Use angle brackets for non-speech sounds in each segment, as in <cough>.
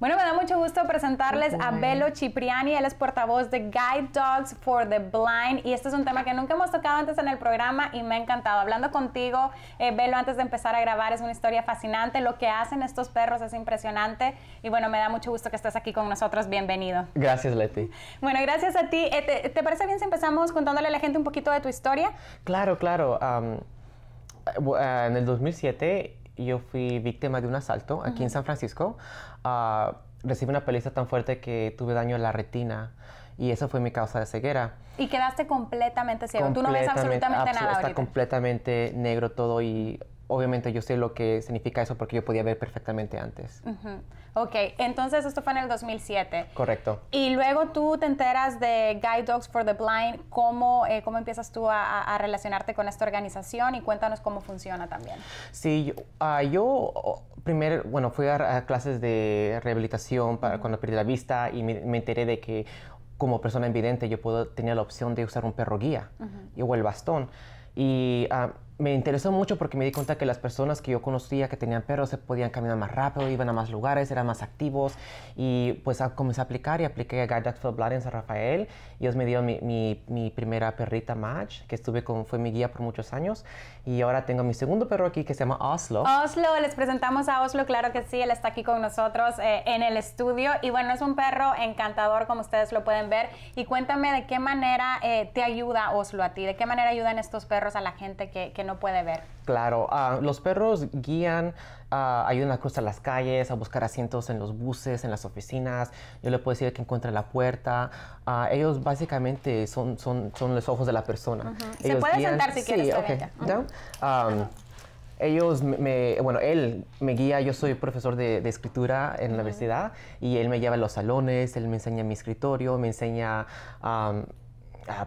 Bueno, me da mucho gusto presentarles a Belo Cipriani, él es portavoz de Guide Dogs for the Blind y este es un tema que nunca hemos tocado antes en el programa y me ha encantado. Hablando contigo, Belo, eh, antes de empezar a grabar, es una historia fascinante, lo que hacen estos perros es impresionante y bueno, me da mucho gusto que estés aquí con nosotros, bienvenido. Gracias, Leti. Bueno, gracias a ti. Eh, te, parece bien si empezamos contándole a la gente un poquito de tu historia? Claro, claro. Eh, en el 2007 yo fui víctima de un asalto aquí en San Francisco. Ah, recibí una paliza tan fuerte que tuve daño a la retina y eso fue mi causa de ceguera. Y quedaste completamente ciego, tú no ves absolutamente nada. Está completamente negro todo y obviamente yo sé lo que significa eso porque yo podía ver perfectamente antes. Ok, entonces esto fue en el 2007. Correcto. Y luego tú te enteras de Guide Dogs for the Blind, ¿cómo, eh, cómo empiezas tú a, relacionarte con esta organización y cuéntanos cómo funciona también? Sí, yo ah, oh, primero, bueno, fui a, clases de rehabilitación para cuando perdí la vista y me, enteré de que como persona invidente yo puedo tener la opción de usar un perro guía o el bastón. Y ah, me interesó mucho porque me di cuenta que las personas que yo conocía que tenían perros se podían caminar más rápido, iban a más lugares, eran más activos y pues ah, comencé a aplicar y apliqué a Guide Dog for en San Rafael. Ellos me dieron mi, primera perrita Match, que estuve con, fue mi guía por muchos años y ahora tengo mi segundo perro aquí que se llama Oslo. Oslo, les presentamos a Oslo, claro que sí, él está aquí con nosotros eh, en el estudio y bueno, es un perro encantador como ustedes lo pueden ver y cuéntame de qué manera eh, te ayuda Oslo a ti, de qué manera ayudan estos perros a la gente que, que puede ver. Claro, ah, los perros guían, ah, ayudan a cruzar las calles, a buscar asientos en los buses, en las oficinas. Yo le puedo decir que encuentre la puerta. Ah, ellos básicamente son, son, los ojos de la persona. Se puede sentar si quieres. ellos me, bueno, él me guía, yo soy profesor de, escritura en la universidad y él me lleva a los salones, él me enseña mi escritorio, me enseña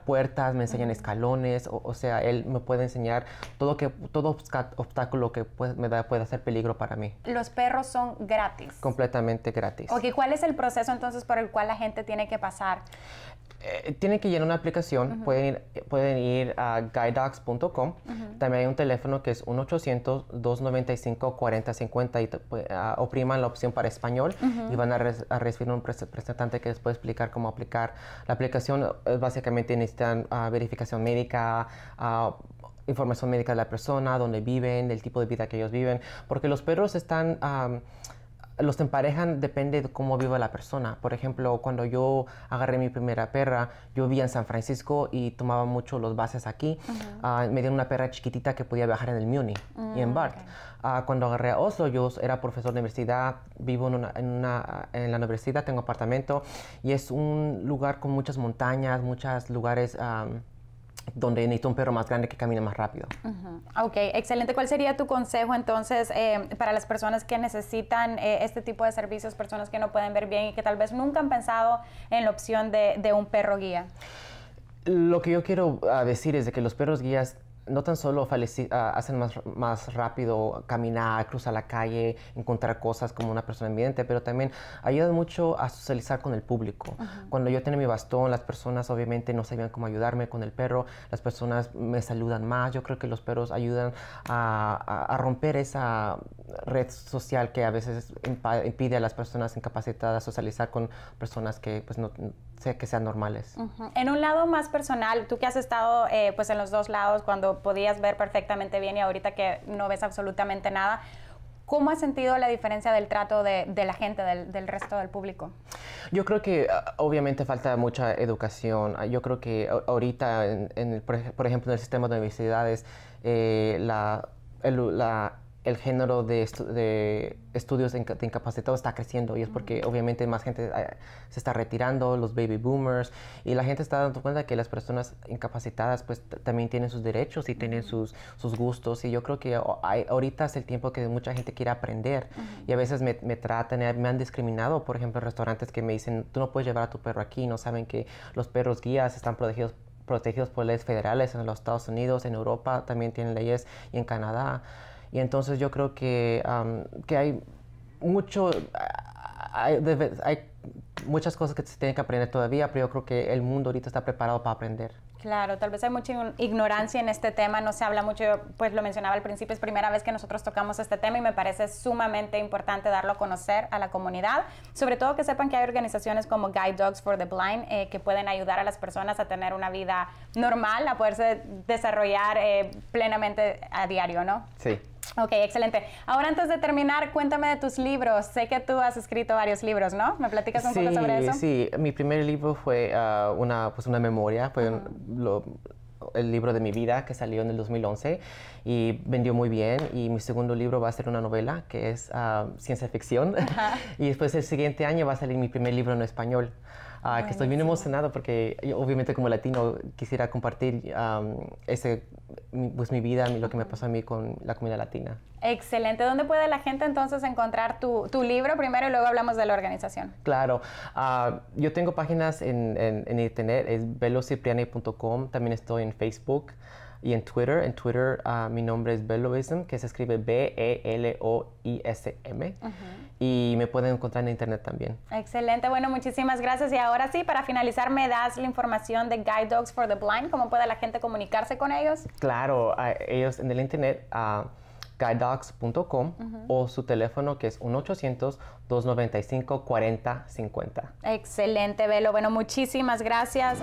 puertas, me enseñan escalones, o, sea, él me puede enseñar todo que todo obstáculo que pueda me da puede hacer peligro para mí. Los perros son gratis. Completamente gratis. Ok, ¿cuál es el proceso entonces por el cual la gente tiene que pasar? Eh, tienen que llenar una aplicación, pueden ir, pueden ir a guidogs.com también hay un teléfono que es 1-800-295-4050 y ah, opriman la opción para español y van a, recibir un representante que les puede explicar cómo aplicar. La aplicación eh, básicamente necesitan ah, verificación médica, ah, información médica de la persona, dónde viven, el tipo de vida que ellos viven, porque los perros están los emparejan depende de cómo viva la persona. Por ejemplo, cuando yo agarré mi primera perra, yo vivía en San Francisco y tomaba mucho los bases aquí. Ah, me dieron una perra chiquitita que podía viajar en el Muni y en mm, BART. Ah, cuando agarré a Oslo, yo era profesor de universidad, vivo en, en, la universidad, tengo apartamento y es un lugar con muchas montañas, muchos lugares donde necesito un perro más grande que camine más rápido. Ok, excelente. ¿Cuál sería tu consejo entonces eh, para las personas que necesitan eh, este tipo de servicios, personas que no pueden ver bien y que tal vez nunca han pensado en la opción de, de un perro guía? Lo que yo quiero ah, decir es de que los perros guías no tan solo ah, hacen más, más rápido caminar, cruzar la calle, encontrar cosas como una persona ambiente, pero también ayuda mucho a socializar con el público. Cuando yo tenía mi bastón, las personas obviamente no sabían cómo ayudarme con el perro, las personas me saludan más, yo creo que los perros ayudan a, romper esa red social que a veces impide a las personas incapacitadas socializar con personas que pues no que sean normales. En un lado más personal, tú que has estado eh, pues en los dos lados cuando podías ver perfectamente bien y ahorita que no ves absolutamente nada. ¿Cómo has sentido la diferencia del trato de, de la gente, del, del, resto del público? Yo creo que ah, obviamente falta mucha educación. Ah, yo creo que ahorita, en, por ejemplo, en el sistema de universidades, eh, la, la el género de, de estudios de, incapacitados está creciendo y es porque obviamente más gente eh, se está retirando, los baby boomers, y la gente está dando cuenta que las personas incapacitadas pues también tienen sus derechos y tienen sus, sus gustos y yo creo que hay, ahorita es el tiempo que mucha gente quiere aprender y a veces me, tratan, eh, me han discriminado, por ejemplo, en restaurantes que me dicen, tú no puedes llevar a tu perro aquí, no saben que los perros guías están protegidos protegidos por leyes federales en los Estados Unidos, en Europa también tienen leyes y en Canadá. Y entonces yo creo que, que hay mucho, hay, muchas cosas que se tienen que aprender todavía, pero yo creo que el mundo ahorita está preparado para aprender. Claro, tal vez hay mucha ignorancia en este tema, no se habla mucho, pues lo mencionaba al principio, es primera vez que nosotros tocamos este tema y me parece sumamente importante darlo a conocer a la comunidad, sobre todo que sepan que hay organizaciones como Guide Dogs for the Blind eh, que pueden ayudar a las personas a tener una vida normal, a poderse desarrollar eh, plenamente a diario, ¿no? Sí. Ok, excelente. Ahora antes de terminar, cuéntame de tus libros. Sé que tú has escrito varios libros, ¿no? ¿Me platicas un poco sobre eso? Sí, sí. mi primer libro fue ah, una, pues una memoria, Fue el libro de mi vida que salió en el 2011 y vendió muy bien. Y mi segundo libro va a ser una novela que es ah, ciencia ficción. <laughs> y después el siguiente año va a salir mi primer libro en español. Ah, que estoy bien emocionado porque obviamente como latino quisiera compartir ese, pues, mi vida, lo que me pasó a mí con la comida latina. Excelente. ¿Dónde puede la gente entonces encontrar tu, libro primero y luego hablamos de la organización? Claro. Ah, yo tengo páginas en, en, internet, es velocipriani.com, también estoy en Facebook y en Twitter. En Twitter ah, mi nombre es Belloism, que se escribe B-E-L-O-I-S-M. Y me pueden encontrar en internet también. Excelente, bueno, muchísimas gracias. Y ahora sí, para finalizar, ¿me das la información de Guide Dogs for the Blind? ¿Cómo puede la gente comunicarse con ellos? Claro, ellos en el internet a uh o su teléfono que es 1-800-295-4050. Excelente, Velo. Bueno, muchísimas gracias.